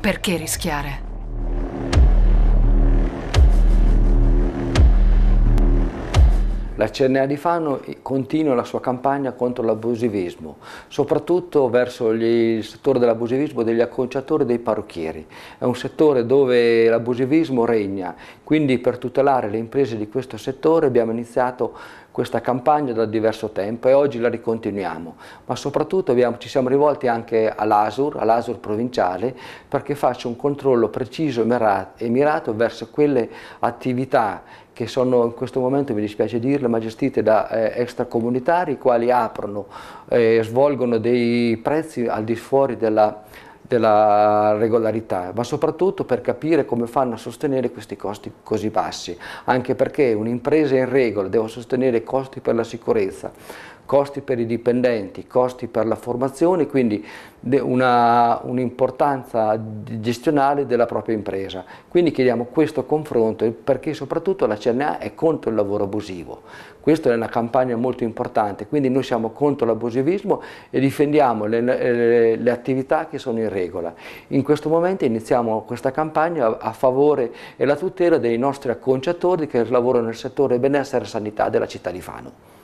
Perché rischiare? La CNA di Fano continua la sua campagna contro l'abusivismo, soprattutto verso gli, il settore dell'abusivismo degli acconciatori e dei parrucchieri. È un settore dove l'abusivismo regna, quindi per tutelare le imprese di questo settore abbiamo iniziato questa campagna da diverso tempo e oggi la ricontinuiamo, ma soprattutto abbiamo, ci siamo rivolti anche all'ASUR, all'ASUR provinciale, perché faccia un controllo preciso e mirato verso quelle attività che sono in questo momento, mi dispiace dirlo, ma gestite da eh, extracomunitari, i quali aprono eh, e eh, svolgono dei prezzi al di fuori della della regolarità, ma soprattutto per capire come fanno a sostenere questi costi così bassi, anche perché un'impresa in regola deve sostenere costi per la sicurezza, costi per i dipendenti, costi per la formazione, quindi un'importanza un gestionale della propria impresa. Quindi chiediamo questo confronto perché soprattutto la CNA è contro il lavoro abusivo. Questa è una campagna molto importante, quindi noi siamo contro l'abusivismo e difendiamo le, le, le, attività che sono in regola. In questo momento iniziamo questa campagna a, a favore e la tutela dei nostri acconciatori che lavorano nel settore benessere e sanità della città di Fano.